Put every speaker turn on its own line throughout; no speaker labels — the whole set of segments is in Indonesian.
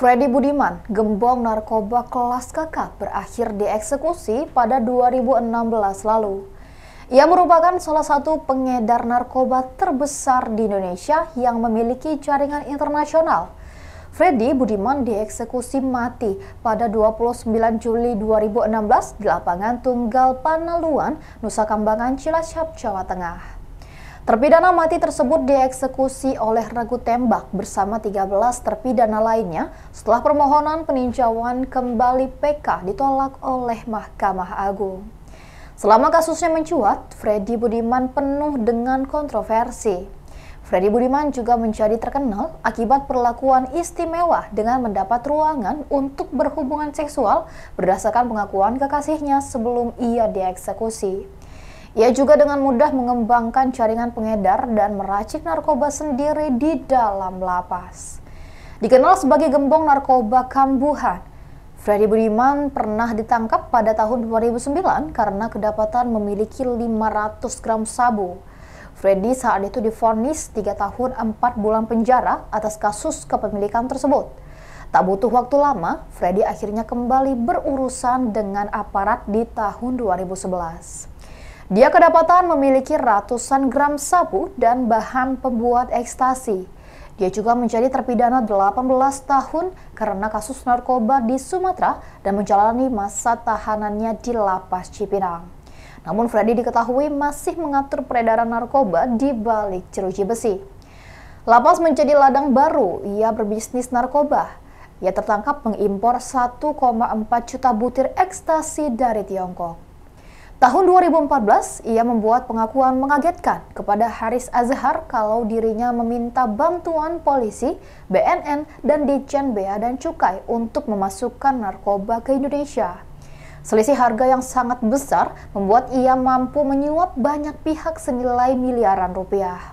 Freddy Budiman, gembong narkoba kelas kakak, berakhir dieksekusi pada 2016 lalu. Ia merupakan salah satu pengedar narkoba terbesar di Indonesia yang memiliki jaringan internasional. Freddy Budiman dieksekusi mati pada 29 Juli 2016 di lapangan Tunggal Panaluan, Nusa Kambangan, Cilacap, Jawa Tengah. Terpidana mati tersebut dieksekusi oleh regu tembak bersama 13 terpidana lainnya setelah permohonan peninjauan kembali PK ditolak oleh Mahkamah Agung. Selama kasusnya mencuat, Freddy Budiman penuh dengan kontroversi. Freddy Budiman juga menjadi terkenal akibat perlakuan istimewa dengan mendapat ruangan untuk berhubungan seksual berdasarkan pengakuan kekasihnya sebelum ia dieksekusi. Ia juga dengan mudah mengembangkan jaringan pengedar dan meracik narkoba sendiri di dalam lapas. Dikenal sebagai gembong narkoba kambuhan, Freddy Budiman pernah ditangkap pada tahun 2009 karena kedapatan memiliki 500 gram sabu. Freddy saat itu difonis 3 tahun 4 bulan penjara atas kasus kepemilikan tersebut. Tak butuh waktu lama, Freddy akhirnya kembali berurusan dengan aparat di tahun 2011. Dia kedapatan memiliki ratusan gram sabu dan bahan pembuat ekstasi. Dia juga menjadi terpidana 18 tahun karena kasus narkoba di Sumatera dan menjalani masa tahanannya di Lapas Cipinang. Namun Freddy diketahui masih mengatur peredaran narkoba di balik jeruji besi. Lapas menjadi ladang baru, ia berbisnis narkoba. Ia tertangkap mengimpor 1,4 juta butir ekstasi dari Tiongkok. Tahun 2014, ia membuat pengakuan mengagetkan kepada Haris Azhar kalau dirinya meminta bantuan polisi, BNN, dan Dijen Bea dan Cukai untuk memasukkan narkoba ke Indonesia. Selisih harga yang sangat besar membuat ia mampu menyuap banyak pihak senilai miliaran rupiah.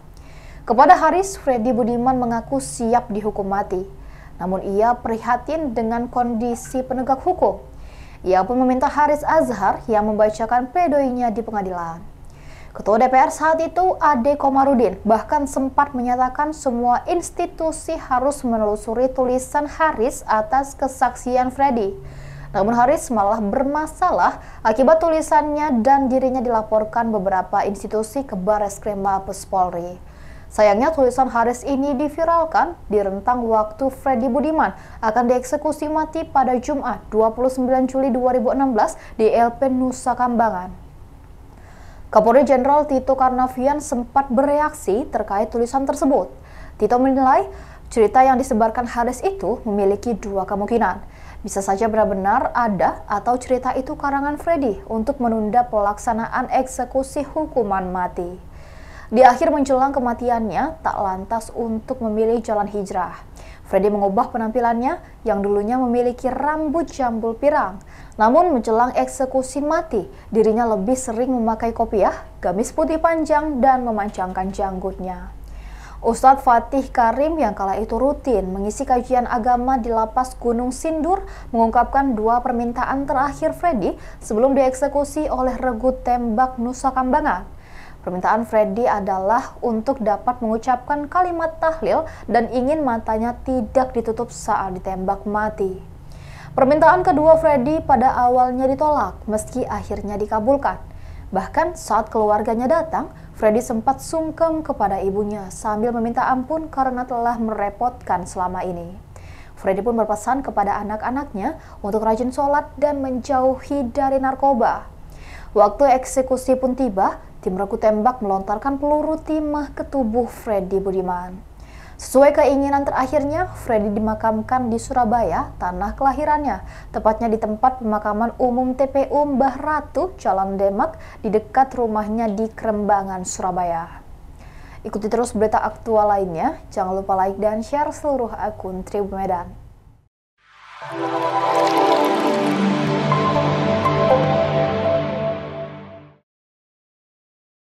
Kepada Haris, Freddy Budiman mengaku siap dihukum mati. Namun ia prihatin dengan kondisi penegak hukum ia pun meminta Haris Azhar yang membacakan pledoinya di pengadilan. Ketua DPR saat itu Ade Komarudin bahkan sempat menyatakan semua institusi harus menelusuri tulisan Haris atas kesaksian Freddy. Namun Haris malah bermasalah akibat tulisannya dan dirinya dilaporkan beberapa institusi ke Bareskrim Mabes Polri. Sayangnya tulisan Haris ini diviralkan di rentang waktu Freddy Budiman akan dieksekusi mati pada Jumat 29 Juli 2016 di LP Nusa Kambangan. Kapolri Jenderal Tito Karnavian sempat bereaksi terkait tulisan tersebut. Tito menilai cerita yang disebarkan Haris itu memiliki dua kemungkinan. Bisa saja benar-benar ada atau cerita itu karangan Freddy untuk menunda pelaksanaan eksekusi hukuman mati. Di akhir menjelang kematiannya, tak lantas untuk memilih jalan hijrah. Freddy mengubah penampilannya yang dulunya memiliki rambut jambul pirang. Namun menjelang eksekusi mati, dirinya lebih sering memakai kopiah, gamis putih panjang, dan memancangkan janggutnya. Ustadz Fatih Karim yang kala itu rutin mengisi kajian agama di lapas Gunung Sindur mengungkapkan dua permintaan terakhir Freddy sebelum dieksekusi oleh regu tembak Nusa Kambangan. Permintaan Freddy adalah untuk dapat mengucapkan kalimat tahlil dan ingin matanya tidak ditutup saat ditembak mati. Permintaan kedua Freddy pada awalnya ditolak meski akhirnya dikabulkan. Bahkan saat keluarganya datang, Freddy sempat sungkem kepada ibunya sambil meminta ampun karena telah merepotkan selama ini. Freddy pun berpesan kepada anak-anaknya untuk rajin sholat dan menjauhi dari narkoba. Waktu eksekusi pun tiba, tim regu tembak melontarkan peluru timah ke tubuh Freddy Budiman. Sesuai keinginan terakhirnya, Freddy dimakamkan di Surabaya, tanah kelahirannya, tepatnya di tempat pemakaman umum TPU Mbah Ratu, Jalan Demak, di dekat rumahnya di Krembangan, Surabaya. Ikuti terus berita aktual lainnya, jangan lupa like dan share seluruh akun Tribu Medan.